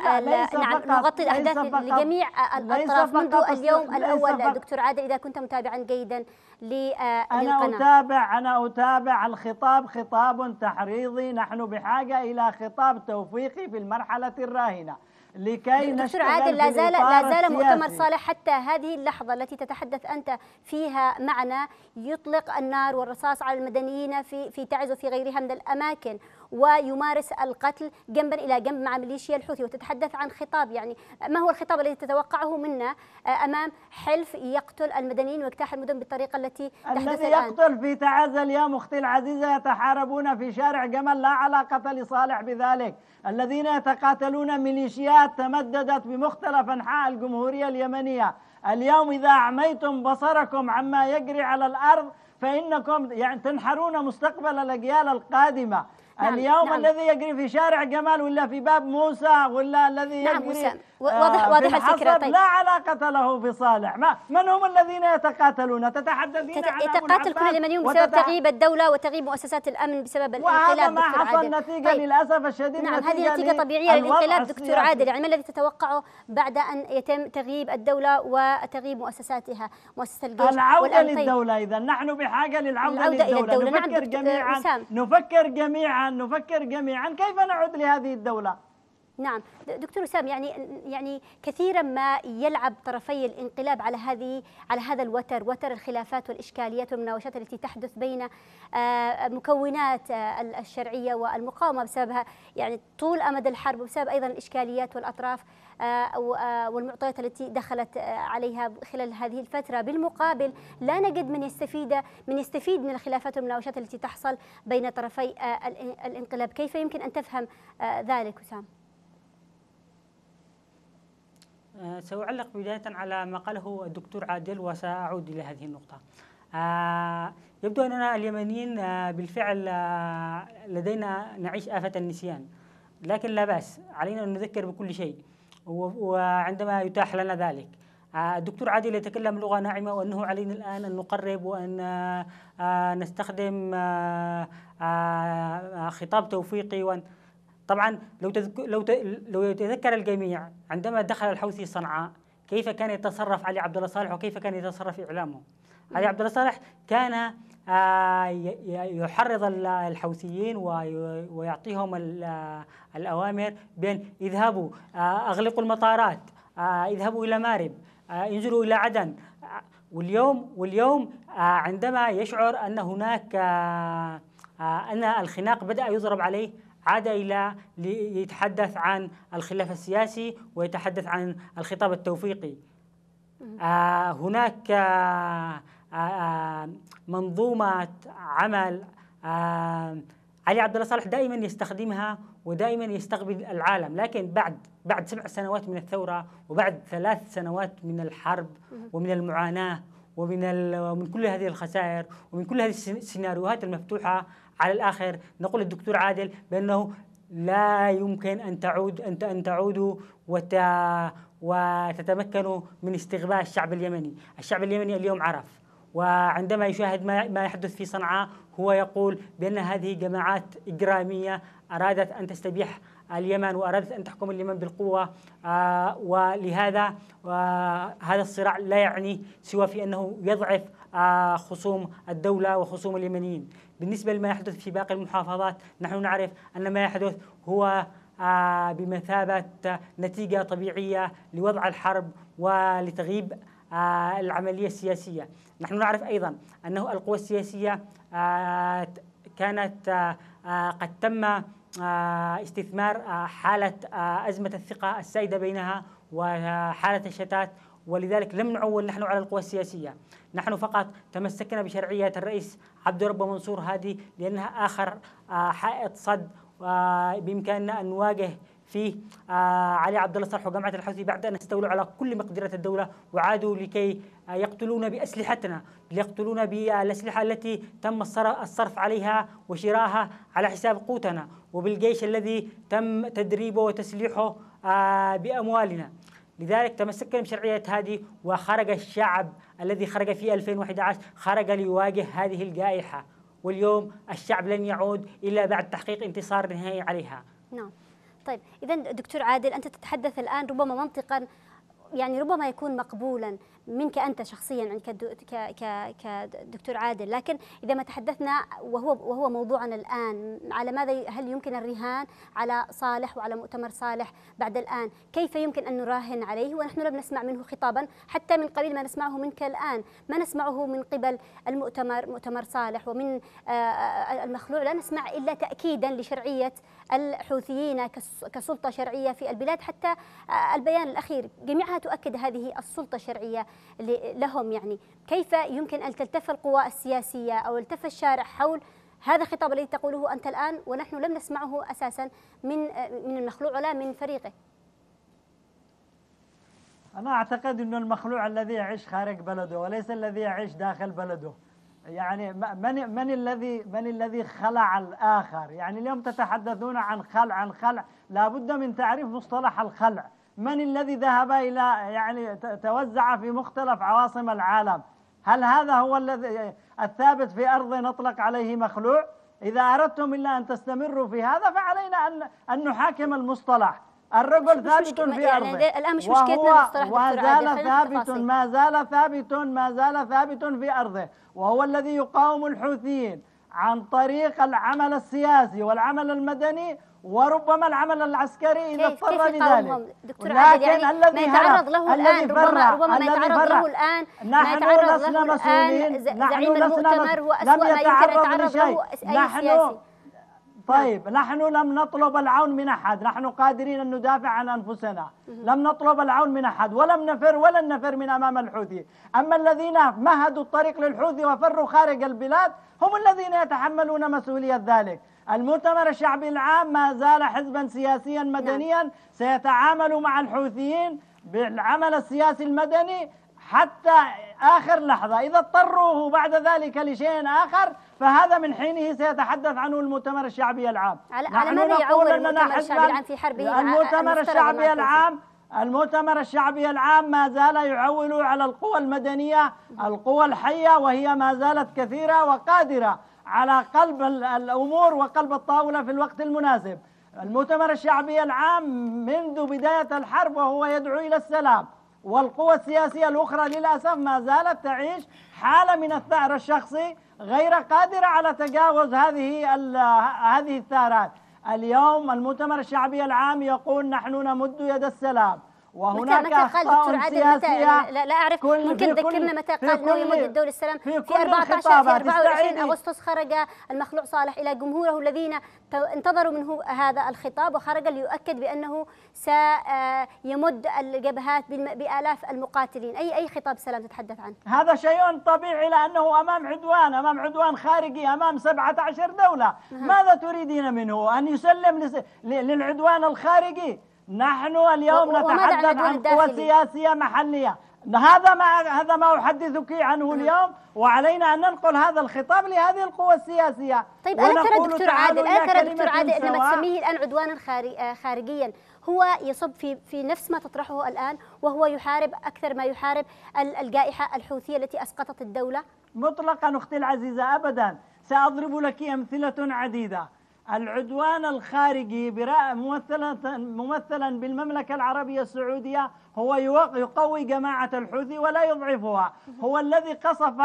Speaker 1: نعم نغطي الأحداث لجميع الأطراف منذ اليوم الأول دكتور عادل إذا كنت متابعا جيدا للقناة أنا أتابع أنا أتابع
Speaker 2: الخطاب خطاب تحريضي نحن بحاجة إلى خطاب توفيقي في المرحلة الراهنة لكي دكتور عادل لا زال لا زال مؤتمر
Speaker 1: صالح حتى هذه اللحظه التي تتحدث انت فيها معنا يطلق النار والرصاص على المدنيين في في تعز وفي غيرها من الاماكن ويمارس القتل جنبا الى جنب مع ميليشيا الحوثي وتتحدث عن خطاب يعني ما هو الخطاب الذي تتوقعه منا امام حلف يقتل المدنيين ويجتاح المدن بالطريقه التي تحدث الذي يقتل
Speaker 2: في تعز يا اختي العزيزه يتحاربون في شارع جمل لا علاقه لصالح بذلك الذين يتقاتلون ميليشيات تمددت بمختلف انحاء الجمهوريه اليمنيه اليوم اذا اعميتم بصركم عما يجري على الارض فانكم يعني تنحرون مستقبل الاجيال القادمه نعم اليوم نعم الذي يجري في شارع جمال ولا في باب موسى ولا الذي نعم يجري آه، واضح آه واضح الفكره طيب لا علاقه له بصالح ما
Speaker 1: من هم الذين يتقاتلون تتحدثين تت... عن يتقاتل كل اليمنيون بسبب وتتح... تغييب الدوله وتغييب مؤسسات الامن بسبب الانقلاب وهذا ما حصل نتيجه طيب للاسف الشديد نعم هذه نتيجه طبيعيه للانقلاب دكتور عادل يعني ما الذي تتوقعه بعد ان يتم تغييب الدوله وتغييب مؤسساتها مؤسسه الجيش العوده طيب. للدوله
Speaker 2: اذا نحن بحاجه للعوده للدوله نعم نفكر جميعا
Speaker 1: نفكر جميعا أن نفكر جميعا كيف نعود لهذه الدولة نعم دكتور وسام يعني يعني كثيرا ما يلعب طرفي الانقلاب على هذه على هذا الوتر وتر الخلافات والاشكاليات والمناوشات التي تحدث بين آه، مكونات آه، الشرعيه والمقاومه بسببها يعني طول امد الحرب وبسبب ايضا الاشكاليات والاطراف آه، والمعطيات التي دخلت عليها خلال هذه الفتره بالمقابل لا نجد من يستفيد من يستفيد من الخلافات والمناوشات التي تحصل بين طرفي الانقلاب كيف يمكن ان تفهم ذلك وسام
Speaker 3: أه، سأعلق بداية على ما قاله الدكتور عادل وسأعود إلى هذه النقطة أه، يبدو أننا اليمنيين أه، بالفعل لدينا نعيش آفة النسيان لكن لا بأس علينا أن نذكر بكل شيء وعندما يتاح لنا ذلك الدكتور عادل يتكلم لغة ناعمة وأنه علينا الآن أن نقرب وأن نستخدم خطاب توفيقي وأن طبعا لو تذك... لو ت... لو يتذكر الجميع عندما دخل الحوثي صنعاء كيف كان يتصرف علي عبد الله صالح وكيف كان يتصرف اعلامه علي عبد الله صالح كان آه، يحرض الحوثيين ويعطيهم آه، الأوامر بأن اذهبوا آه، أغلقوا المطارات اذهبوا إلى مارب انزلوا إلى عدن واليوم واليوم عندما يشعر أن هناك أن الخناق بدأ يضرب عليه عاد إلى ليتحدث عن الخلاف السياسي ويتحدث عن الخطاب التوفيقي آه هناك آه آه منظومة عمل آه، علي عبد الله صالح دائما يستخدمها ودائما يستقبل العالم لكن بعد بعد سبع سنوات من الثورة وبعد ثلاث سنوات من الحرب ومن المعاناة ومن ومن كل هذه الخسائر ومن كل هذه السيناريوهات المفتوحة على الآخر نقول الدكتور عادل بأنه لا يمكن أن تعود أن أن تعودوا وت وتتمكنوا من استغباء الشعب اليمني، الشعب اليمني اليوم عرف وعندما يشاهد ما ما يحدث في صنعاء هو يقول بأن هذه جماعات إجرامية أرادت أن تستبيح اليمن وأرادت أن تحكم اليمن بالقوة آه ولهذا آه هذا الصراع لا يعني سوى في أنه يضعف آه خصوم الدولة وخصوم اليمنيين بالنسبة لما يحدث في باقي المحافظات نحن نعرف أن ما يحدث هو آه، بمثابة نتيجة طبيعية لوضع الحرب ولتغييب آه، العملية السياسية نحن نعرف أيضا أنه القوى السياسية آه، كانت قد تم استثمار حالة أزمة الثقة السائدة بينها وحالة الشتات ولذلك لم نعول نحن على القوى السياسية نحن فقط تمسكنا بشرعية الرئيس عبد الرب منصور هذه لأنها آخر آه، حائط صد آه، بإمكاننا أن نواجه فيه آه، علي عبد الله صالح وجماعة الحوثي بعد أن استولوا على كل مقدرة الدولة وعادوا لكي يقتلون بأسلحتنا ليقتلون بالأسلحة التي تم الصرف عليها وشرائها على حساب قوتنا وبالجيش الذي تم تدريبه وتسليحه بأموالنا لذلك تمسكنا بشرعية هذه وخرج الشعب الذي خرج في 2011 خرج ليواجه هذه الجائحة واليوم الشعب لن يعود إلا بعد تحقيق انتصار نهائي عليها
Speaker 1: نعم طيب إذا دكتور عادل أنت تتحدث الآن ربما منطقا يعني ربما يكون مقبولا منك أنت شخصيا يعني كدكتور عادل لكن إذا ما تحدثنا وهو, وهو موضوعنا الآن على ماذا هل يمكن الرهان على صالح وعلى مؤتمر صالح بعد الآن كيف يمكن أن نراهن عليه ونحن لم نسمع منه خطابا حتى من قليل ما نسمعه منك الآن ما نسمعه من قبل المؤتمر مؤتمر صالح ومن آه، آه، المخلوع لا نسمع إلا تأكيدا لشرعية الحوثيين كسلطة شرعية في البلاد حتى آه، البيان الأخير جميعها تؤكد هذه السلطة الشرعية لهم يعني كيف يمكن أن تلتف القوى السياسية أو التف الشارع حول هذا الخطاب الذي تقوله أنت الآن ونحن لم نسمعه أساسا من من المخلوع ولا من فريقه
Speaker 2: أنا أعتقد أن المخلوع الذي يعيش خارج بلده وليس الذي يعيش داخل بلده يعني من من الذي من الذي خلع الاخر؟ يعني اليوم تتحدثون عن خلع عن خلع، لابد من تعريف مصطلح الخلع، من الذي ذهب إلى يعني توزع في مختلف عواصم العالم هل هذا هو الذي الثابت في أرض نطلق عليه مخلوع إذا أردتم إلا أن تستمروا في هذا فعلينا أن, أن نحاكم المصطلح الرجل ثابت في يعني الآن مش مشكلتنا المصطلح وزال ثابت ما زال ثابت ما زال ثابت في أرضه وهو الذي يقاوم الحوثيين عن طريق العمل السياسي والعمل المدني وربما العمل العسكري اذا اضطر لذلك دكتور عادل يعني ما يتعرض له الآن ربما, ربما ما يتعرض له الآن
Speaker 1: ما يتعرض له الآن زعيم المؤتمر هو أسوأ ما يمكن يتعرض له أي سياسي
Speaker 2: طيب نحن لم نطلب العون من احد، نحن قادرين ان ندافع عن انفسنا، لم نطلب العون من احد ولم نفر ولن نفر من امام الحوثي، اما الذين مهدوا الطريق للحوثي وفروا خارج البلاد هم الذين يتحملون مسؤوليه ذلك، المؤتمر الشعبي العام ما زال حزبا سياسيا نعم. مدنيا سيتعامل مع الحوثيين بالعمل السياسي المدني حتى آخر لحظة إذا اضطروه بعد ذلك لشيء آخر فهذا من حينه سيتحدث عنه المؤتمر الشعبي العام على, على ماذا يعول المؤتمر الشعبي العام في حربه المؤتمر الشعبي العام المؤتمر الشعبي العام ما زال يعول على القوى المدنية القوى الحية وهي ما زالت كثيرة وقادرة على قلب الأمور وقلب الطاولة في الوقت المناسب المؤتمر الشعبي العام منذ بداية الحرب وهو يدعو إلى السلام والقوى السياسية الأخرى للأسف ما زالت تعيش حالة من الثأر الشخصي غير قادرة على تجاوز هذه هذه الثارات اليوم المؤتمر الشعبي العام يقول نحن نمد يد السلام وهناك قال دكتور عادل متى لا, لا اعرف ممكن تذكرنا متى قال نوي يمد الدولة
Speaker 1: السلام في, في 14 في 24 اغسطس خرج المخلوع صالح الى جمهوره الذين انتظروا منه هذا الخطاب وخرج ليؤكد بانه سيمد آه، الجبهات بالاف المقاتلين اي اي خطاب سلام تتحدث عنه
Speaker 2: هذا شيء طبيعي لانه امام عدوان امام عدوان خارجي امام 17 دولة نعم. ماذا تريدين منه ان يسلم للعدوان الخارجي نحن اليوم نتحدث عن قوى سياسية محلية هذا ما هذا ما
Speaker 1: احدثك عنه نعم. اليوم وعلينا ان ننقل هذا الخطاب لهذه القوى السياسيه طيب انا ترى دكتور عادل انا ترى دكتور عادل انما تسميه الان عدوانا آه، خارجيا هو يصب في في نفس ما تطرحه الان وهو يحارب اكثر ما يحارب الجائحه الحوثيه التي اسقطت الدوله مطلقا اختي العزيزه ابدا
Speaker 2: ساضرب لك امثله عديده العدوان الخارجي ممثلا ممثلا بالمملكة العربية السعودية هو يقوي جماعة الحوثي ولا يضعفها هو الذي قصف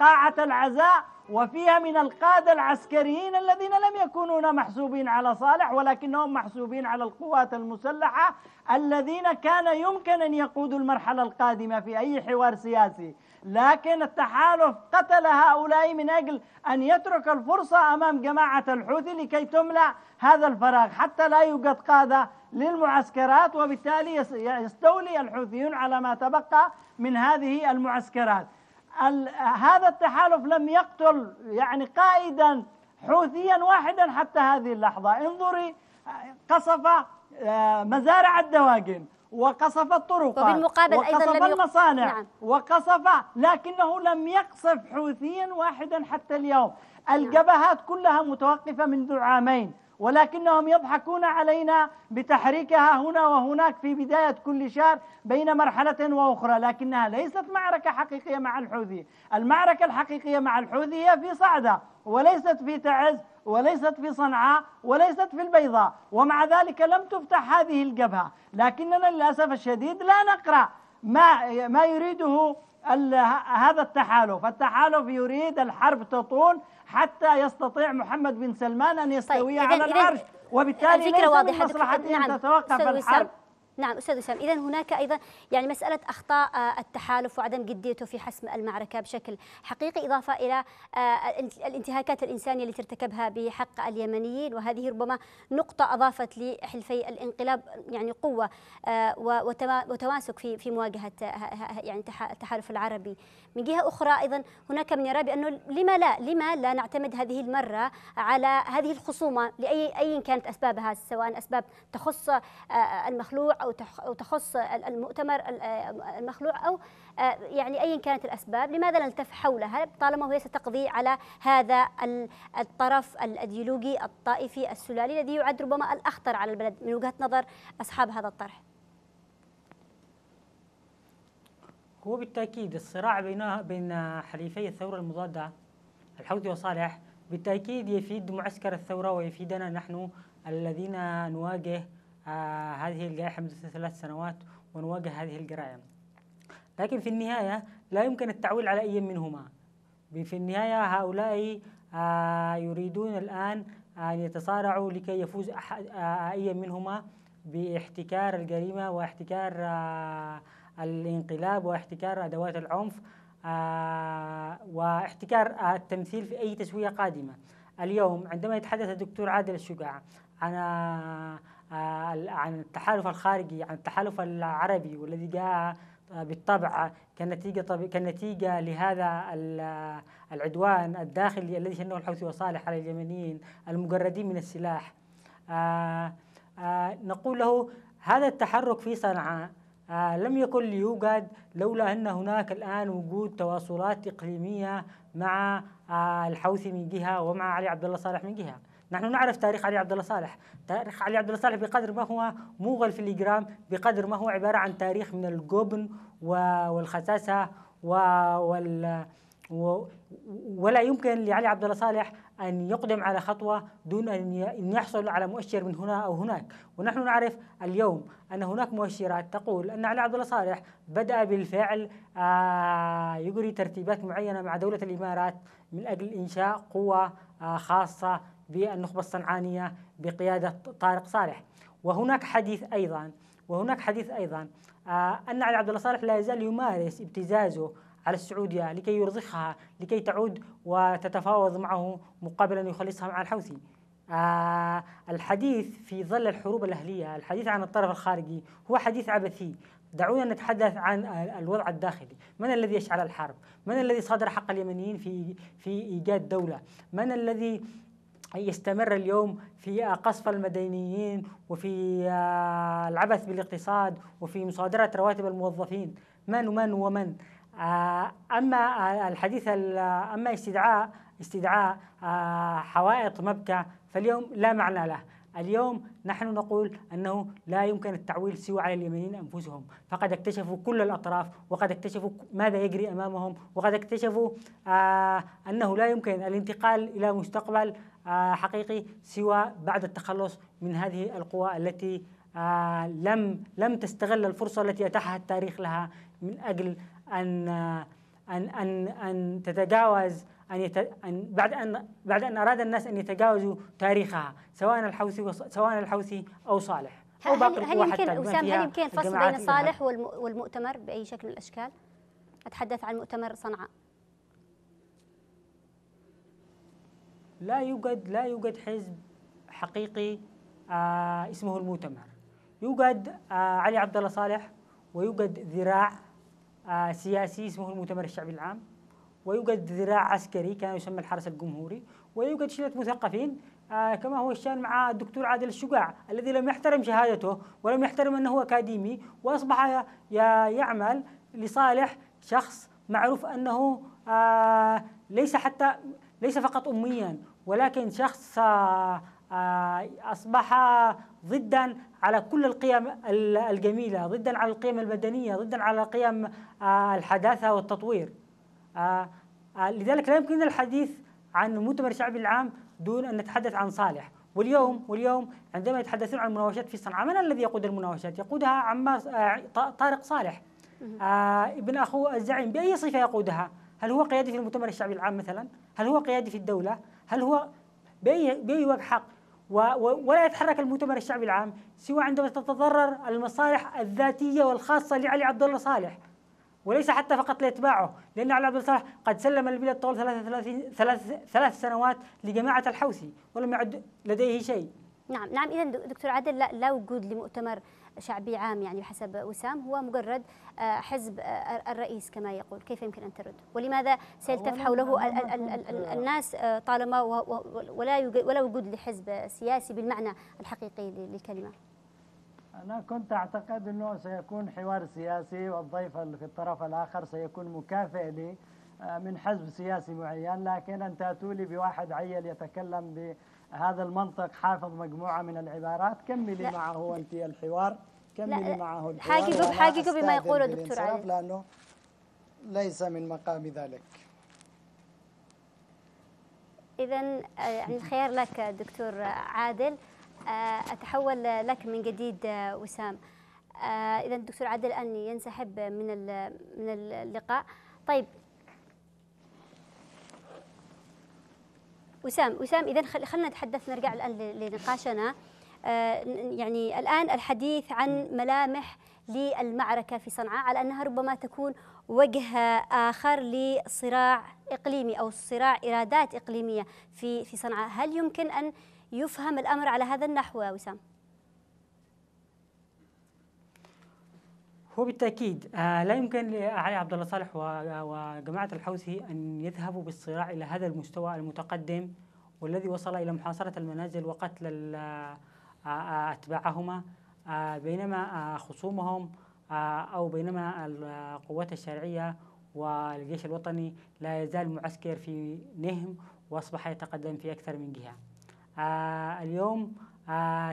Speaker 2: قاعة العزاء وفيها من القادة العسكريين الذين لم يكونوا محسوبين على صالح ولكنهم محسوبين على القوات المسلحة الذين كان يمكن أن يقودوا المرحلة القادمة في أي حوار سياسي لكن التحالف قتل هؤلاء من أجل أن يترك الفرصة أمام جماعة الحوثي لكي تملأ هذا الفراغ حتى لا يوجد قادة للمعسكرات وبالتالي يستولي الحوثيون على ما تبقى من هذه المعسكرات هذا التحالف لم يقتل يعني قائدا حوثيا واحدا حتى هذه اللحظة انظري قصف آه، مزارع الدواجن وقصف الطرق وبالمقابل وقصف أيضا لم المصانع نعم. وقصف لكنه لم يقصف حوثيا واحدا حتى اليوم نعم. الجبهات كلها متوقفة منذ عامين ولكنهم يضحكون علينا بتحريكها هنا وهناك في بداية كل شهر بين مرحلة وأخرى لكنها ليست معركة حقيقية مع الحوثي المعركة الحقيقية مع الحوثي هي في صعدة وليست في تعز وليست في صنعاء وليست في البيضاء ومع ذلك لم تفتح هذه الجبهة لكننا للأسف الشديد لا نقرأ ما ما يريده هذا التحالف التحالف يريد الحرب تطول
Speaker 1: حتى يستطيع محمد بن سلمان أن يستوي طيب على العرش وبالتالي ليس من مصلحته أن نعم، تتوقف الحرب نعم استاذ اسام اذا هناك ايضا يعني مساله اخطاء آه، التحالف وعدم جديته في حسم المعركه بشكل حقيقي اضافه الى آه، الانتهاكات الانسانيه التي ارتكبها بحق اليمنيين وهذه ربما نقطه اضافت لحلفي الانقلاب يعني قوه آه، وتماسك في في مواجهه يعني التحالف العربي من جهه اخرى ايضا هناك من يرى بانه لما لا لما لا نعتمد هذه المره على هذه الخصومه لاي ايا كانت اسبابها سواء اسباب تخص المخلوع او تخص المؤتمر آه، المخلوع او آه، يعني ايا كانت الاسباب لماذا نلتف حولها طالما هي ستقضي على هذا الطرف الايديولوجي الطائفي السلالي الذي يعد ربما الاخطر على البلد من وجهه نظر اصحاب هذا الطرح.
Speaker 3: هو بالتاكيد الصراع بين بين حليفي الثوره المضاده الحوثي وصالح بالتاكيد يفيد معسكر الثوره ويفيدنا نحن الذين نواجه آه، هذه الجائحة منذ ثلاث سنوات ونواجه هذه الجرائم لكن في النهاية لا يمكن التعويل على أي منهما في النهاية هؤلاء آه، يريدون الآن أن آه، يتصارعوا لكي يفوز أي منهما باحتكار الجريمة واحتكار الانقلاب واحتكار أدوات العنف واحتكار التمثيل في أي تسوية قادمة اليوم عندما يتحدث الدكتور عادل الشجاع عن عن التحالف الخارجي عن التحالف العربي والذي جاء بالطبع كنتيجة, طب... كنتيجة لهذا العدوان الداخلي الذي شنه الحوثي وصالح على اليمنيين المجردين من السلاح آه، آه، نقول له هذا التحرك في صنعاء آه، لم يكن ليوجد لولا أن هناك الآن وجود تواصلات إقليمية مع الحوثي من جهة ومع علي عبد الله صالح من جهة نحن نعرف تاريخ علي عبد الله صالح تاريخ علي عبد الله صالح بقدر ما هو موغل في الإجرام بقدر ما هو عبارة عن تاريخ من الجبن والخساسة وال و... ولا يمكن لعلي عبد الله صالح ان يقدم على خطوه دون ان يحصل على مؤشر من هنا او هناك، ونحن نعرف اليوم ان هناك مؤشرات تقول ان علي عبد الله صالح بدا بالفعل آه، يجري ترتيبات معينه مع دوله الامارات من اجل انشاء قوه آه، خاصه بالنخبة الصنعانية بقيادة طارق صالح وهناك حديث أيضا وهناك حديث أيضا آه، أن علي عبد الله صالح لا يزال يمارس ابتزازه على السعودية لكي يرضخها لكي تعود وتتفاوض معه مقابل أن يخلصها مع الحوثي آه، الحديث في ظل الحروب الأهلية الحديث عن الطرف الخارجي هو حديث عبثي دعونا نتحدث عن الوضع الداخلي من الذي يشعل الحرب من الذي صادر حق اليمنيين في في إيجاد دولة من الذي يستمر اليوم في قصف المدنيين وفي آه، العبث بالاقتصاد وفي مصادرة رواتب الموظفين من ومن ومن آه، أما آه، الحديث أما استدعاء استدعاء حوائط مبكى فاليوم لا معنى له اليوم نحن نقول أنه لا يمكن التعويل سوى على اليمنيين أنفسهم فقد اكتشفوا كل الأطراف وقد اكتشفوا ماذا يجري أمامهم وقد اكتشفوا أنه لا يمكن الانتقال إلى مستقبل آه، حقيقي سوى بعد التخلص من هذه القوى التي آه، لم لم تستغل الفرصه التي اتاحها التاريخ لها من اجل ان آه، ان ان ان تتجاوز ان, أن بعد ان بعد ان اراد الناس ان يتجاوزوا تاريخها سواء الحوثي سواء الحوثي او صالح او باقي حتى هل يمكن اسامه هل يمكن الفصل بين صالح
Speaker 1: والمؤتمر باي شكل من الاشكال؟ اتحدث عن مؤتمر صنعاء
Speaker 3: لا يوجد لا يوجد حزب حقيقي آه اسمه المؤتمر يوجد آه علي عبد الله صالح ويوجد ذراع آه سياسي اسمه المؤتمر الشعبي العام ويوجد ذراع عسكري كان يسمى الحرس الجمهوري ويوجد شلة مثقفين آه كما هو الشان مع الدكتور عادل الشجاع الذي لم يحترم شهادته ولم يحترم أنه أكاديمي وأصبح يعمل لصالح شخص معروف أنه آه ليس حتى ليس فقط أميا ولكن شخص آه، آه، أصبح ضدا على كل القيم الجميلة ضدا على القيم المدنية ضدا على قيم آه، الحداثة والتطوير لذلك لا يمكننا الحديث عن مؤتمر الشعب العام دون أن نتحدث عن صالح واليوم واليوم عندما يتحدثون عن المناوشات في صنعاء من الذي يقود المناوشات؟ يقودها عمار طارق صالح ابن أخو الزعيم بأي صفة يقودها؟ هل هو قيادي في المؤتمر الشعبي العام مثلا؟ هل هو قيادي في الدولة؟ هل هو بأي بأي وجه حق؟ ولا يتحرك المؤتمر الشعبي العام سوى عندما تتضرر المصالح الذاتية والخاصة لعلي عبد الله صالح وليس حتى فقط لاتباعه لان علي عبد الله صالح قد سلم البلاد طوال ثلاث ثلاث ثلاث سنوات لجماعه الحوثي ولم يعد لديه شيء.
Speaker 1: نعم نعم اذا دكتور عادل لا, لا وجود لمؤتمر شعبي عام يعني بحسب وسام هو مجرد آه، حزب آه، الرئيس كما يقول كيف يمكن أن ترد ولماذا سيلتف حوله ال ال الناس آه، طالما ولا ولا وجود لحزب سياسي بالمعنى الحقيقي للكلمة
Speaker 2: أنا كنت أعتقد أنه سيكون حوار سياسي والضيف في الطرف الآخر سيكون مكافئ لي من حزب سياسي معين لكن أن تأتوا لي بواحد عيل يتكلم ب هذا المنطق حافظ مجموعة من العبارات كملي لا. معه أنت الحوار كملي معه الحوار حاججوا حاججوا بما يقوله دكتور علي لأنه ليس من مقام ذلك
Speaker 1: إذا آه، يعني الخيار لك دكتور عادل آه، أتحول لك من جديد آه، وسام إذا الدكتور عادل أن ينسحب من من اللقاء طيب وسام وسام اذا خلينا نتحدث نرجع الان لنقاشنا آه، يعني الان الحديث عن ملامح للمعركه في صنعاء على انها ربما تكون وجه اخر لصراع اقليمي او صراع ارادات اقليميه في في صنعاء، هل يمكن ان يفهم الامر على هذا النحو وسام؟
Speaker 3: هو بالتاكيد آه، لا يمكن لعلي عبد الله صالح وجماعه الحوثي ان يذهبوا بالصراع الى هذا المستوى المتقدم والذي وصل الى محاصره المنازل وقتل آه، آه، اتباعهما بينما خصومهم او بينما القوات الشرعيه والجيش الوطني لا يزال معسكر في نهم واصبح يتقدم في اكثر من جهه. اليوم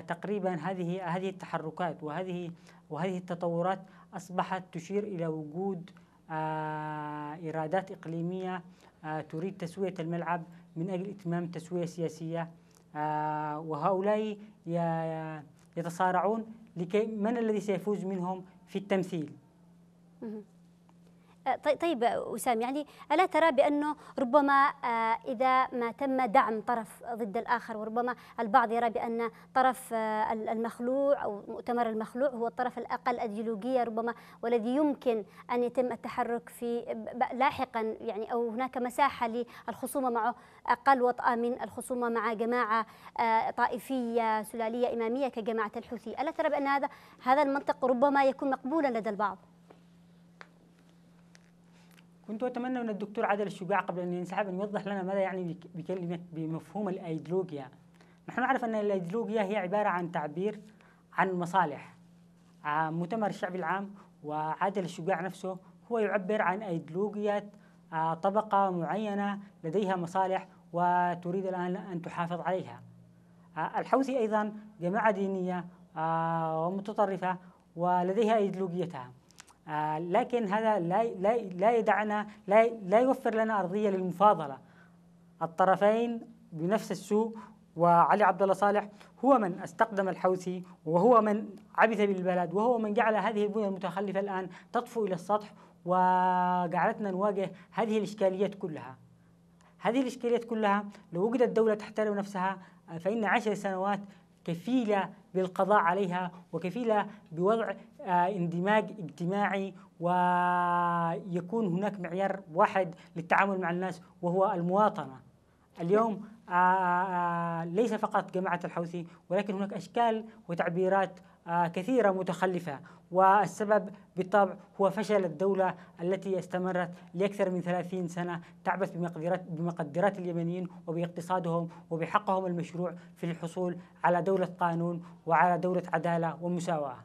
Speaker 3: تقريبا هذه هذه التحركات وهذه وهذه التطورات أصبحت تشير إلى وجود آه، إيرادات إقليمية آه، تريد تسوية الملعب من أجل إتمام تسوية سياسية آه، وهؤلاء يتصارعون لكي من الذي سيفوز منهم في التمثيل
Speaker 1: آه، طيب أسام يعني ألا ترى بأنه ربما آه، إذا ما تم دعم طرف ضد الآخر وربما البعض يرى بأن طرف آه، المخلوع أو مؤتمر المخلوع هو الطرف الأقل أيديولوجية ربما والذي يمكن أن يتم التحرك في لاحقا يعني أو هناك مساحة للخصومة معه أقل وطأة من الخصومة مع جماعة طائفية سلالية إمامية كجماعة الحوثي ألا ترى بأن هذا هذا المنطق ربما يكون مقبولا لدى البعض
Speaker 3: كنت أتمنى من الدكتور عادل الشجاع قبل أن ينسحب أن يوضح لنا ماذا يعني بكلمة بمفهوم الأيديولوجيا نحن نعرف أن الأيديولوجيا هي عبارة عن تعبير عن مصالح آه، مؤتمر الشعب العام وعادل الشجاع نفسه هو يعبر عن أيديولوجيا آه، طبقة معينة لديها مصالح وتريد الآن أن تحافظ عليها آه، الحوثي أيضا جماعة دينية ومتطرفة ولديها أيديولوجيتها آه، لكن هذا لا لا لا يدعنا لا لا يوفر لنا ارضيه للمفاضله الطرفين بنفس السوء وعلي عبد الله صالح هو من استقدم الحوثي وهو من عبث بالبلد وهو من جعل هذه البنيه المتخلفه الان تطفو الى السطح وجعلتنا نواجه هذه الاشكاليات كلها. هذه الاشكاليات كلها لو وجدت دوله تحترم نفسها فان عشر سنوات كفيلة بالقضاء عليها وكفيلة بوضع آه، اندماج اجتماعي ويكون هناك معيار واحد للتعامل مع الناس وهو المواطنة اليوم آه، آه، ليس فقط جماعة الحوثي ولكن هناك أشكال وتعبيرات آه، كثيرة متخلفة والسبب بالطبع هو فشل الدولة التي استمرت لأكثر من 30 سنة تعبث بمقدرات, بمقدرات اليمنيين وباقتصادهم وبحقهم المشروع في الحصول على دولة قانون وعلى دولة عدالة ومساواة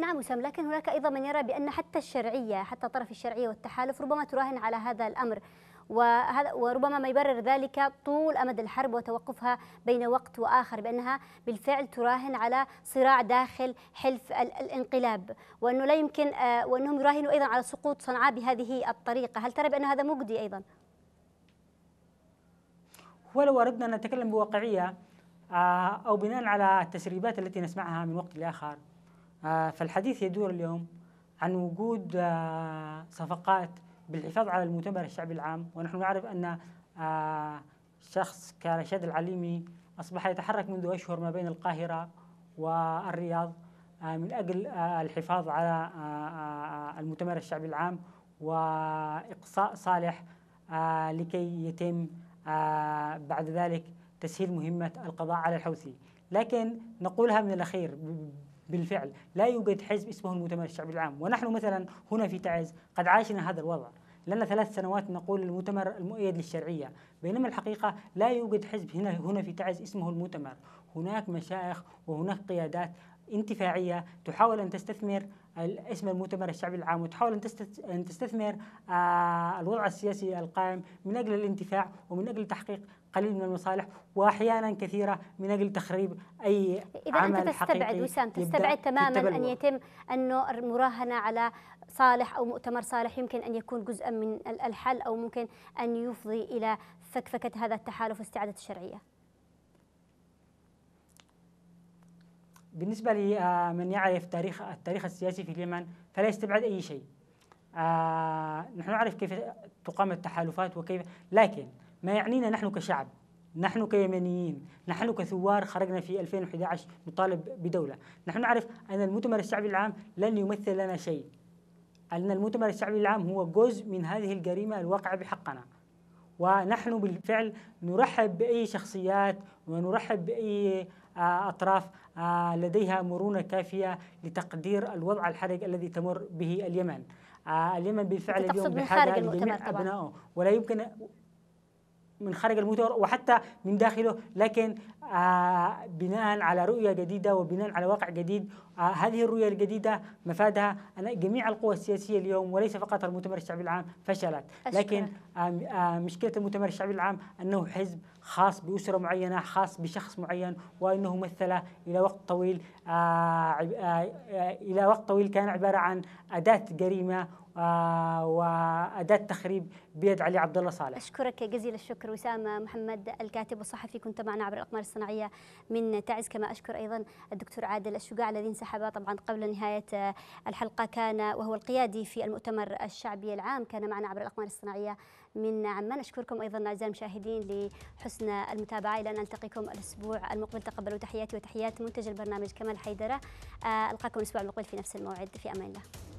Speaker 1: نعم وسام لكن هناك أيضا من يرى بأن حتى الشرعية حتى طرف الشرعية والتحالف ربما تراهن على هذا الأمر وهذا وربما ما يبرر ذلك طول أمد الحرب وتوقفها بين وقت وآخر بأنها بالفعل تراهن على صراع داخل حلف الانقلاب وأنه لا يمكن آه، وأنهم يراهنوا أيضا على سقوط صنعاء بهذه الطريقة هل ترى بأن هذا مجدي أيضا؟
Speaker 3: ولو أردنا أن نتكلم بواقعية آه، أو بناء على التسريبات التي نسمعها من وقت لآخر آه، فالحديث يدور اليوم عن وجود صفقات بالحفاظ على المؤتمر الشعبي العام ونحن نعرف أن آه، شخص كرشاد العليمي أصبح يتحرك منذ أشهر ما بين القاهرة والرياض آه، من أجل آه، الحفاظ على المؤتمر الشعبي العام وإقصاء صالح لكي يتم بعد ذلك تسهيل مهمة القضاء على الحوثي لكن نقولها من الأخير بالفعل لا يوجد حزب اسمه المؤتمر الشعبي العام ونحن مثلا هنا في تعز قد عاشنا هذا الوضع لنا ثلاث سنوات نقول المؤتمر المؤيد للشرعية بينما الحقيقة لا يوجد حزب هنا هنا في تعز اسمه المؤتمر هناك مشايخ وهناك قيادات انتفاعية تحاول أن تستثمر اسم المؤتمر الشعبي العام وتحاول أن تستثمر آه، الوضع السياسي القائم من أجل الانتفاع ومن أجل تحقيق قليل من المصالح واحيانا كثيره من اجل تخريب اي إذا عمل انت تستبعد وسام تستبعد تماما ان يتم
Speaker 1: انه المراهنه على صالح او مؤتمر صالح يمكن ان يكون جزءا من الحل او ممكن ان يفضي الى فكفكه هذا التحالف واستعاده الشرعيه.
Speaker 3: بالنسبه لمن آه، يعرف تاريخ التاريخ السياسي في اليمن فلا يستبعد اي شيء. آه نحن نعرف كيف تقام التحالفات وكيف لكن ما يعنينا نحن كشعب نحن كيمنيين نحن كثوار خرجنا في 2011 نطالب بدولة نحن نعرف أن المؤتمر الشعبي العام لن يمثل لنا شيء أن المؤتمر الشعبي العام هو جزء من هذه الجريمة الواقعة بحقنا ونحن بالفعل نرحب بأي شخصيات ونرحب بأي آه، أطراف آه، لديها مرونة كافية لتقدير الوضع الحرج الذي تمر به اليمن آه، اليمن بالفعل اليوم بحاجة لجميع أبنائه ولا يمكن من خارج الموتور وحتى من داخله لكن آه، بناء على رؤية جديدة وبناء على واقع جديد آه، هذه الرؤية الجديدة مفادها أن جميع القوى السياسية اليوم وليس فقط المؤتمر الشعبي العام فشلت أشكرا. لكن آه، مشكلة المؤتمر الشعبي العام أنه حزب خاص بأسرة معينة خاص بشخص معين وأنه مثل إلى وقت طويل إلى وقت طويل كان عبارة عن أداة جريمة آه، واداه تخريب بيد علي عبد الله صالح.
Speaker 1: اشكرك جزيل الشكر وسام محمد الكاتب والصحفي كنت معنا عبر الاقمار الصناعيه من تعز كما اشكر ايضا الدكتور عادل الشجاع الذي انسحب طبعا قبل نهايه الحلقه كان وهو القيادي في المؤتمر الشعبي العام كان معنا عبر الاقمار الصناعيه من عمان اشكركم ايضا اعزائي المشاهدين لحسن المتابعه الى ان التقيكم الاسبوع المقبل تقبلوا تحياتي وتحيات منتج البرنامج كمال حيدره آه، القاكم الاسبوع المقبل في نفس الموعد في امان الله.